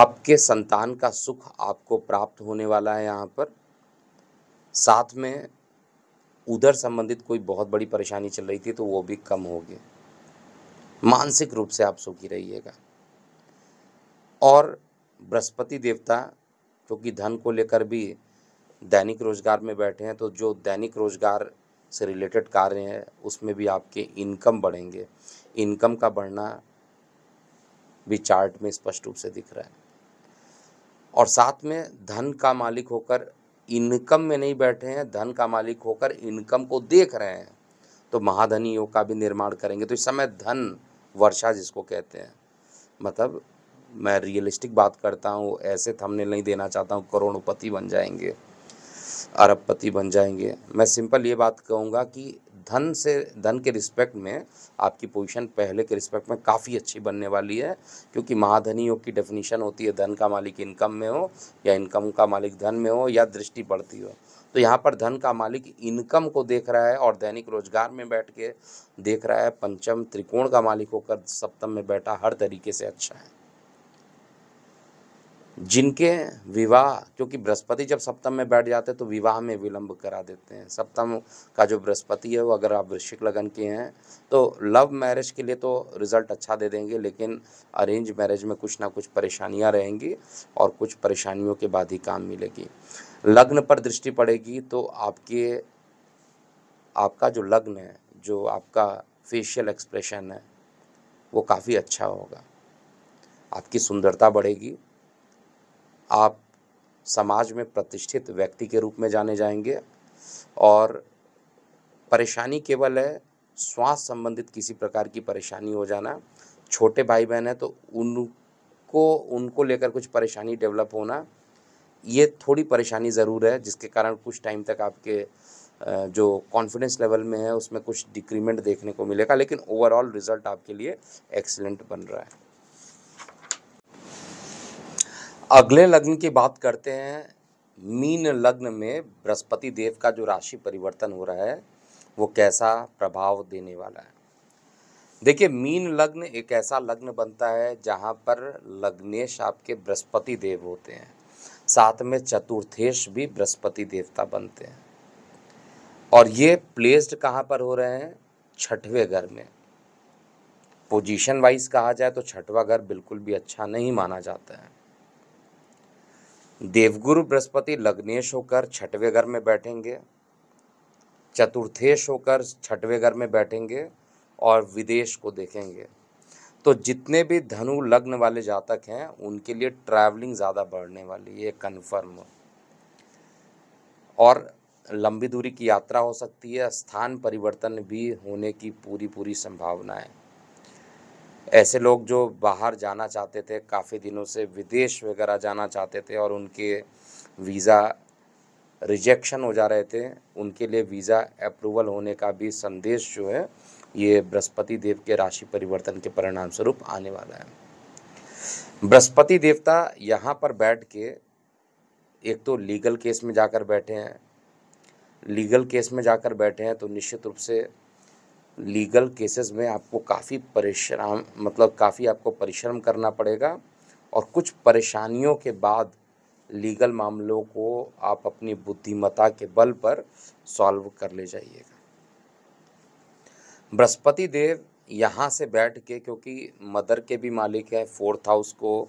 आपके संतान का सुख आपको प्राप्त होने वाला है यहाँ पर साथ में उधर संबंधित कोई बहुत बड़ी परेशानी चल रही थी तो वो भी कम होगी मानसिक रूप से आप सुखी रहिएगा और बृहस्पति देवता क्योंकि धन को लेकर भी दैनिक रोजगार में बैठे हैं तो जो दैनिक रोजगार से रिलेटेड कार्य हैं उसमें भी आपके इनकम बढ़ेंगे इनकम का बढ़ना भी चार्ट में स्पष्ट रूप से दिख रहा है और साथ में धन का मालिक होकर इनकम में नहीं बैठे हैं धन का मालिक होकर इनकम को देख रहे हैं तो महाधनी योग का भी निर्माण करेंगे तो इस समय धन वर्षा जिसको कहते हैं मतलब मैं रियलिस्टिक बात करता हूँ ऐसे थमने नहीं देना चाहता हूँ करोड़पति बन जाएंगे अरबपति बन जाएंगे मैं सिंपल ये बात कहूँगा कि धन से धन के रिस्पेक्ट में आपकी पोजीशन पहले के रिस्पेक्ट में काफ़ी अच्छी बनने वाली है क्योंकि महाधनी योग की डेफिनेशन होती है धन का मालिक इनकम में हो या इनकम का मालिक धन में हो या दृष्टि पड़ती हो तो यहाँ पर धन का मालिक इनकम को देख रहा है और दैनिक रोजगार में बैठ के देख रहा है पंचम त्रिकोण का मालिक होकर सप्तम में बैठा हर तरीके से अच्छा है जिनके विवाह क्योंकि बृहस्पति जब सप्तम में बैठ जाते हैं तो विवाह में विलंब करा देते हैं सप्तम का जो बृहस्पति है वो अगर आप वृश्चिक लगन के हैं तो लव मैरिज के लिए तो रिज़ल्ट अच्छा दे देंगे लेकिन अरेंज मैरिज में कुछ ना कुछ परेशानियां रहेंगी और कुछ परेशानियों के बाद ही काम मिलेगी लग्न पर दृष्टि पड़ेगी तो आपके आपका जो लग्न है जो आपका फेशियल एक्सप्रेशन है वो काफ़ी अच्छा होगा आपकी सुंदरता बढ़ेगी आप समाज में प्रतिष्ठित व्यक्ति के रूप में जाने जाएंगे और परेशानी केवल है श्वास संबंधित किसी प्रकार की परेशानी हो जाना छोटे भाई बहन है तो उनको उनको लेकर कुछ परेशानी डेवलप होना ये थोड़ी परेशानी ज़रूर है जिसके कारण कुछ टाइम तक आपके जो कॉन्फिडेंस लेवल में है उसमें कुछ डिक्रीमेंट देखने को मिलेगा लेकिन ओवरऑल रिजल्ट आपके लिए एक्सीलेंट बन रहा है अगले लग्न की बात करते हैं मीन लग्न में बृहस्पति देव का जो राशि परिवर्तन हो रहा है वो कैसा प्रभाव देने वाला है देखिए मीन लग्न एक ऐसा लग्न बनता है जहाँ पर लग्नेश आपके बृहस्पति देव होते हैं साथ में चतुर्थेश भी बृहस्पति देवता बनते हैं और ये प्लेस्ड कहाँ पर हो रहे हैं छठवें घर में पोजीशन वाइज कहा जाए तो छठवा घर बिल्कुल भी अच्छा नहीं माना जाता है देवगुरु बृहस्पति लग्नेश होकर छठवें घर में बैठेंगे चतुर्थेश होकर छठवें घर में बैठेंगे और विदेश को देखेंगे तो जितने भी धनु लग्न वाले जातक हैं उनके लिए ट्रैवलिंग ज़्यादा बढ़ने वाली है कन्फर्म और लंबी दूरी की यात्रा हो सकती है स्थान परिवर्तन भी होने की पूरी पूरी संभावना है ऐसे लोग जो बाहर जाना चाहते थे काफ़ी दिनों से विदेश वगैरह जाना चाहते थे और उनके वीज़ा रिजेक्शन हो जा रहे थे उनके लिए वीज़ा अप्रूवल होने का भी संदेश जो है ये बृहस्पति देव के राशि परिवर्तन के परिणाम स्वरूप आने वाला है बृहस्पति देवता यहाँ पर बैठ के एक तो लीगल केस में जाकर बैठे हैं लीगल केस में जाकर बैठे हैं तो निश्चित रूप से लीगल केसेस में आपको काफ़ी परिश्रम मतलब काफ़ी आपको परिश्रम करना पड़ेगा और कुछ परेशानियों के बाद लीगल मामलों को आप अपनी बुद्धिमत्ता के बल पर सॉल्व कर ले जाइएगा बृहस्पति देव यहाँ से बैठ के क्योंकि मदर के भी मालिक है फोर्थ हाउस को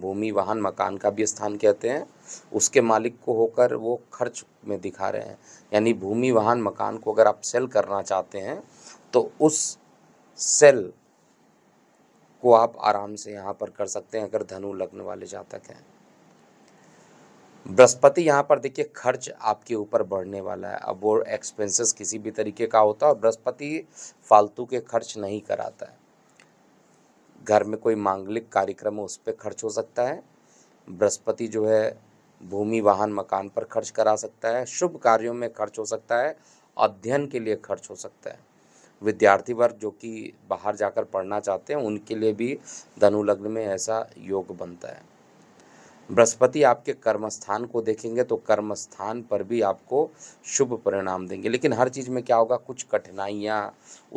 भूमि वाहन मकान का भी स्थान कहते हैं उसके मालिक को होकर वो खर्च में दिखा रहे हैं यानी भूमि वाहन मकान को अगर आप सेल करना चाहते हैं तो उस सेल को आप आराम से यहाँ पर कर सकते हैं अगर धनु लग्न वाले जातक हैं बृहस्पति यहाँ पर देखिए खर्च आपके ऊपर बढ़ने वाला है अब वो एक्सपेंसेस किसी भी तरीके का होता है और बृहस्पति फालतू के खर्च नहीं कराता है घर में कोई मांगलिक कार्यक्रम उस पर खर्च हो सकता है बृहस्पति जो है भूमि वाहन मकान पर खर्च करा सकता है शुभ कार्यों में खर्च हो सकता है अध्ययन के लिए खर्च हो सकता है विद्यार्थी वर्ग जो कि बाहर जाकर पढ़ना चाहते हैं उनके लिए भी धनु लग्न में ऐसा योग बनता है बृहस्पति आपके कर्मस्थान को देखेंगे तो कर्मस्थान पर भी आपको शुभ परिणाम देंगे लेकिन हर चीज़ में क्या होगा कुछ कठिनाइयाँ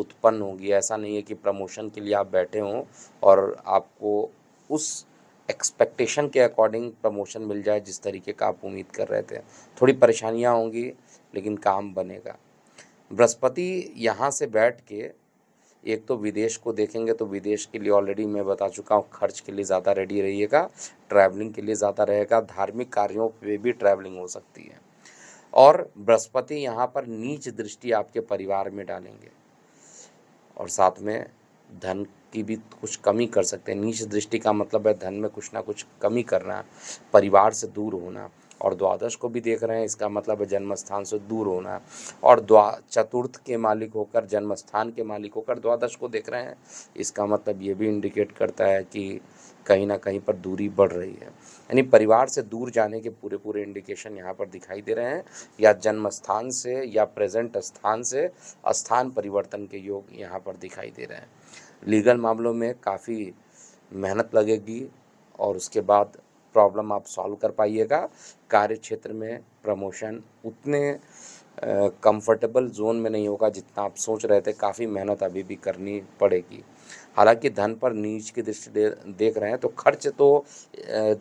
उत्पन्न होंगी ऐसा नहीं है कि प्रमोशन के लिए आप बैठे हों और आपको उस एक्सपेक्टेशन के अकॉर्डिंग प्रमोशन मिल जाए जिस तरीके का आप उम्मीद कर रहे थे थोड़ी परेशानियाँ होंगी लेकिन काम बनेगा बृहस्पति यहाँ से बैठ के एक तो विदेश को देखेंगे तो विदेश के लिए ऑलरेडी मैं बता चुका हूँ खर्च के लिए ज़्यादा रेडी रहिएगा ट्रैवलिंग के लिए ज़्यादा रहेगा धार्मिक कार्यों पे भी ट्रैवलिंग हो सकती है और बृहस्पति यहाँ पर नीच दृष्टि आपके परिवार में डालेंगे और साथ में धन की भी कुछ कमी कर सकते हैं नीच दृष्टि का मतलब है धन में कुछ ना कुछ कमी करना परिवार से दूर होना और द्वादश को भी देख रहे हैं इसका मतलब है जन्म स्थान से दूर होना और द्वा चतुर्थ के मालिक होकर जन्म स्थान के मालिक होकर द्वादश को देख रहे हैं इसका मतलब ये भी इंडिकेट करता है कि कहीं ना कहीं पर दूरी बढ़ रही है यानी परिवार से दूर जाने के पूरे पूरे इंडिकेशन यहाँ पर दिखाई दे रहे हैं या जन्म स्थान से या प्रेजेंट स्थान से स्थान परिवर्तन के योग यहाँ पर दिखाई दे रहे हैं लीगल मामलों में काफ़ी मेहनत लगेगी और उसके बाद प्रॉब्लम आप सॉल्व कर पाइएगा कार्य क्षेत्र में प्रमोशन उतने कंफर्टेबल जोन में नहीं होगा जितना आप सोच रहे थे काफ़ी मेहनत अभी भी करनी पड़ेगी हालांकि धन पर नीच की दृष्टि दे, देख रहे हैं तो खर्च तो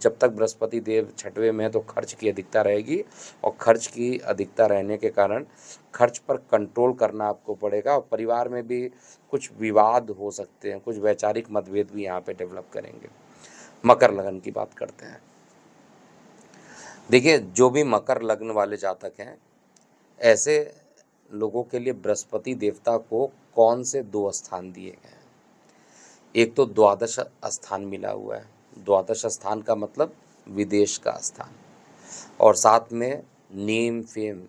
जब तक बृहस्पति देव छठवे में तो खर्च की अधिकता रहेगी और खर्च की अधिकता रहने के कारण खर्च पर कंट्रोल करना आपको पड़ेगा और परिवार में भी कुछ विवाद हो सकते हैं कुछ वैचारिक मतभेद भी यहाँ पे डेवलप करेंगे मकर लग्न की बात करते हैं देखिए जो भी मकर लग्न वाले जातक हैं ऐसे लोगों के लिए बृहस्पति देवता को कौन से दो स्थान दिए गए हैं एक तो द्वादश स्थान मिला हुआ है द्वादश स्थान का मतलब विदेश का स्थान और साथ में नेम फेम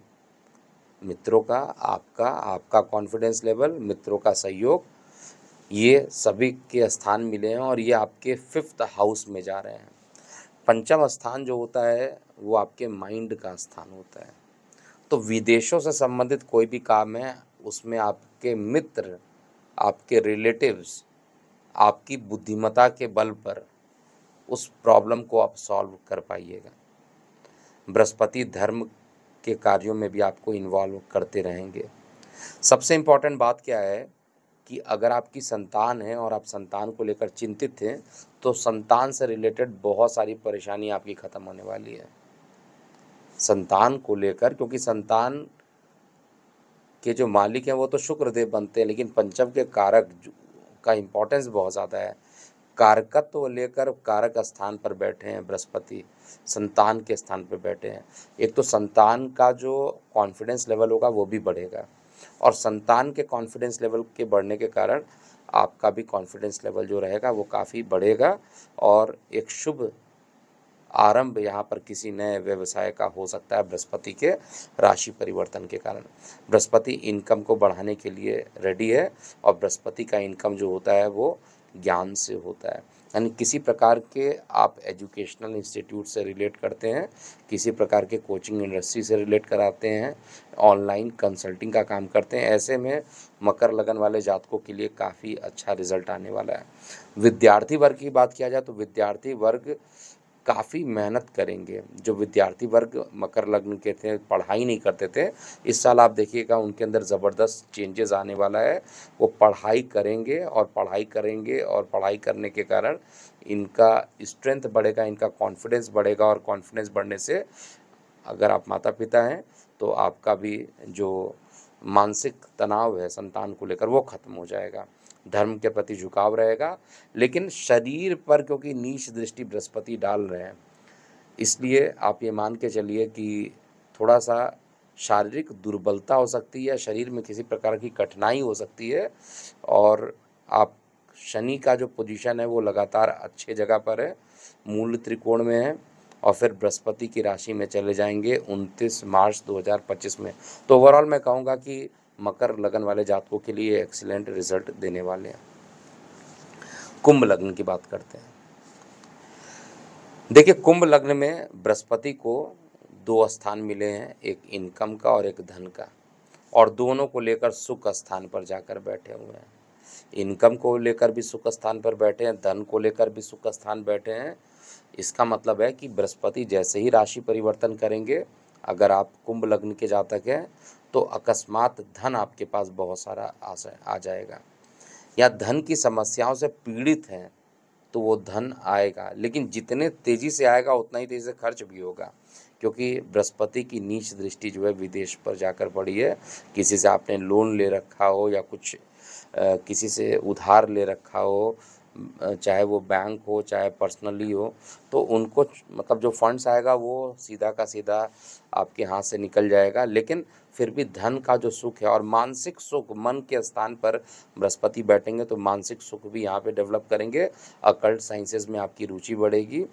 मित्रों का आपका आपका कॉन्फिडेंस लेवल मित्रों का सहयोग ये सभी के स्थान मिले हैं और ये आपके फिफ्थ हाउस में जा रहे हैं पंचम स्थान जो होता है वो आपके माइंड का स्थान होता है तो विदेशों से संबंधित कोई भी काम है उसमें आपके मित्र आपके रिलेटिव्स आपकी बुद्धिमता के बल पर उस प्रॉब्लम को आप सॉल्व कर पाइएगा बृहस्पति धर्म के कार्यों में भी आपको इन्वॉल्व करते रहेंगे सबसे इम्पॉर्टेंट बात क्या है कि अगर आपकी संतान है और आप संतान को लेकर चिंतित हैं तो संतान से रिलेटेड बहुत सारी परेशानी आपकी ख़त्म होने वाली है संतान को लेकर क्योंकि संतान के जो मालिक हैं वो तो शुक्रदेव बनते हैं लेकिन पंचम के कारक का इम्पोर्टेंस बहुत ज़्यादा है कारकत्व लेकर कारक स्थान पर बैठे हैं बृहस्पति संतान के स्थान पर बैठे हैं एक तो संतान का जो कॉन्फिडेंस लेवल होगा वो भी बढ़ेगा और संतान के कॉन्फिडेंस लेवल के बढ़ने के कारण आपका भी कॉन्फिडेंस लेवल जो रहेगा वो काफ़ी बढ़ेगा और एक शुभ आरंभ यहाँ पर किसी नए व्यवसाय का हो सकता है बृहस्पति के राशि परिवर्तन के कारण बृहस्पति इनकम को बढ़ाने के लिए रेडी है और बृहस्पति का इनकम जो होता है वो ज्ञान से होता है यानी किसी प्रकार के आप एजुकेशनल इंस्टीट्यूट से रिलेट करते हैं किसी प्रकार के कोचिंग इंडस्ट्री से रिलेट कराते हैं ऑनलाइन कंसल्टिंग का काम करते हैं ऐसे में मकर लगन वाले जातकों के लिए काफ़ी अच्छा रिजल्ट आने वाला है विद्यार्थी वर्ग की बात किया जाए तो विद्यार्थी वर्ग काफ़ी मेहनत करेंगे जो विद्यार्थी वर्ग मकर लग्न के थे पढ़ाई नहीं करते थे इस साल आप देखिएगा उनके अंदर ज़बरदस्त चेंजेस आने वाला है वो पढ़ाई करेंगे और पढ़ाई करेंगे और पढ़ाई करने के कारण इनका स्ट्रेंथ बढ़ेगा इनका कॉन्फिडेंस बढ़ेगा और कॉन्फिडेंस बढ़ने से अगर आप माता पिता हैं तो आपका भी जो मानसिक तनाव है संतान को लेकर वो ख़त्म हो जाएगा धर्म के प्रति झुकाव रहेगा लेकिन शरीर पर क्योंकि नीच दृष्टि बृहस्पति डाल रहे हैं इसलिए आप ये मान के चलिए कि थोड़ा सा शारीरिक दुर्बलता हो सकती है शरीर में किसी प्रकार की कठिनाई हो सकती है और आप शनि का जो पोजीशन है वो लगातार अच्छे जगह पर है मूल त्रिकोण में है और फिर बृहस्पति की राशि में चले जाएंगे 29 मार्च 2025 में तो ओवरऑल मैं कहूँगा कि मकर लगन वाले जातकों के लिए एक्सीलेंट रिजल्ट देने वाले हैं कुंभ लग्न की बात करते हैं देखिए कुंभ लग्न में बृहस्पति को दो स्थान मिले हैं एक इनकम का और एक धन का और दोनों को लेकर सुख स्थान पर जाकर बैठे हुए हैं इनकम को लेकर भी सुख स्थान पर बैठे हैं धन को लेकर भी सुख स्थान बैठे हैं इसका मतलब है कि बृहस्पति जैसे ही राशि परिवर्तन करेंगे अगर आप कुंभ लग्न के जातक हैं तो अकस्मात धन आपके पास बहुत सारा आ जाएगा या धन की समस्याओं से पीड़ित हैं तो वो धन आएगा लेकिन जितने तेज़ी से आएगा उतना ही तेज़ी से खर्च भी होगा क्योंकि बृहस्पति की नीच दृष्टि जो है विदेश पर जाकर पड़ी है किसी से आपने लोन ले रखा हो या कुछ आ, किसी से उधार ले रखा हो चाहे वो बैंक हो चाहे पर्सनली हो तो उनको मतलब जो फंड्स आएगा वो सीधा का सीधा आपके हाथ से निकल जाएगा लेकिन फिर भी धन का जो सुख है और मानसिक सुख मन के स्थान पर बृहस्पति बैठेंगे तो मानसिक सुख भी यहाँ पे डेवलप करेंगे अकल्ट साइंसेज में आपकी रुचि बढ़ेगी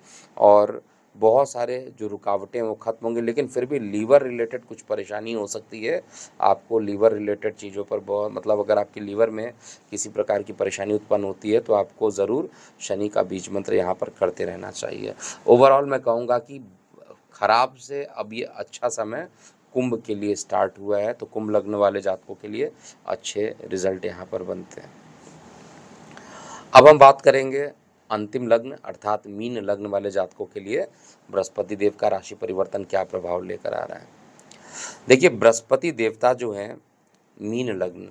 और बहुत सारे जो रुकावटें वो ख़त्म होंगी लेकिन फिर भी लीवर रिलेटेड कुछ परेशानी हो सकती है आपको लीवर रिलेटेड चीज़ों पर बहुत मतलब अगर आपके लीवर में किसी प्रकार की परेशानी उत्पन्न होती है तो आपको ज़रूर शनि का बीज मंत्र यहाँ पर करते रहना चाहिए ओवरऑल मैं कहूँगा कि ख़राब से अब ये अच्छा समय कुंभ के लिए स्टार्ट हुआ है तो कुंभ लग्न वाले जातकों के लिए अच्छे रिजल्ट यहाँ पर बनते हैं अब हम बात करेंगे अंतिम लग्न अर्थात मीन लग्न वाले जातकों के लिए बृहस्पति देव का राशि परिवर्तन क्या प्रभाव लेकर आ रहा है देखिए बृहस्पति देवता जो है मीन लग्न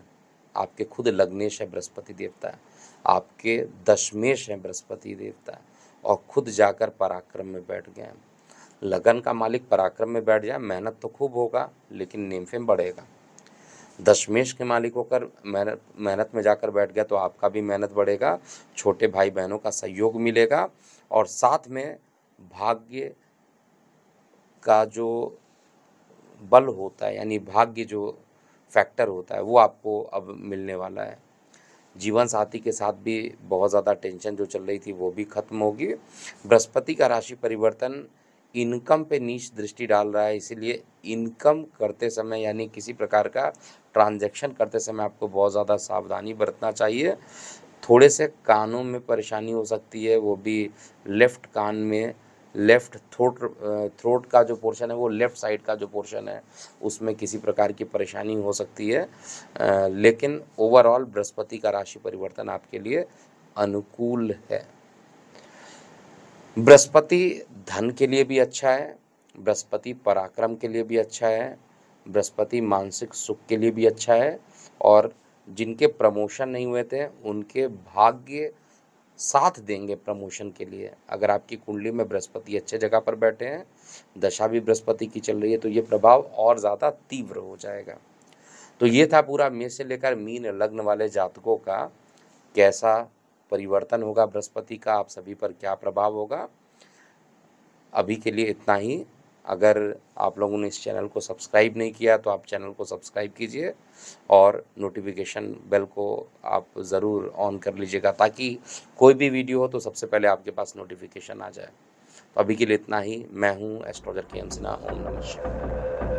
आपके खुद लग्नेश है बृहस्पति देवता आपके दशमेश हैं बृहस्पति देवता और खुद जाकर पराक्रम में बैठ गए लगन का मालिक पराक्रम में बैठ जाए मेहनत तो खूब होगा लेकिन नेमफेम बढ़ेगा दशमेश के मालिक होकर मेहनत मेहनत में जाकर बैठ गया तो आपका भी मेहनत बढ़ेगा छोटे भाई बहनों का सहयोग मिलेगा और साथ में भाग्य का जो बल होता है यानी भाग्य जो फैक्टर होता है वो आपको अब मिलने वाला है जीवन साथी के साथ भी बहुत ज़्यादा टेंशन जो चल रही थी वो भी खत्म होगी बृहस्पति का राशि परिवर्तन इनकम पे नीच दृष्टि डाल रहा है इसीलिए इनकम करते समय यानी किसी प्रकार का ट्रांजैक्शन करते समय आपको बहुत ज़्यादा सावधानी बरतना चाहिए थोड़े से कानों में परेशानी हो सकती है वो भी लेफ़्ट कान में लेफ़्ट थ्रोट थ्रोट का जो पोर्शन है वो लेफ़्ट साइड का जो पोर्शन है उसमें किसी प्रकार की परेशानी हो सकती है आ, लेकिन ओवरऑल बृहस्पति का राशि परिवर्तन आपके लिए अनुकूल है बृहस्पति धन के लिए भी अच्छा है बृहस्पति पराक्रम के लिए भी अच्छा है बृहस्पति मानसिक सुख के लिए भी अच्छा है और जिनके प्रमोशन नहीं हुए थे उनके भाग्य साथ देंगे प्रमोशन के लिए अगर आपकी कुंडली में बृहस्पति अच्छे जगह पर बैठे हैं दशा भी बृहस्पति की चल रही है तो ये प्रभाव और ज़्यादा तीव्र हो जाएगा तो ये था पूरा मे से लेकर मीन लग्न वाले जातकों का कैसा परिवर्तन होगा बृहस्पति का आप सभी पर क्या प्रभाव होगा अभी के लिए इतना ही अगर आप लोगों ने इस चैनल को सब्सक्राइब नहीं किया तो आप चैनल को सब्सक्राइब कीजिए और नोटिफिकेशन बेल को आप ज़रूर ऑन कर लीजिएगा ताकि कोई भी वीडियो हो तो सबसे पहले आपके पास नोटिफिकेशन आ जाए तो अभी के लिए इतना ही मैं हूँ एस्ट्रोलॉजर के एम सिन्हा ओम नमस्कार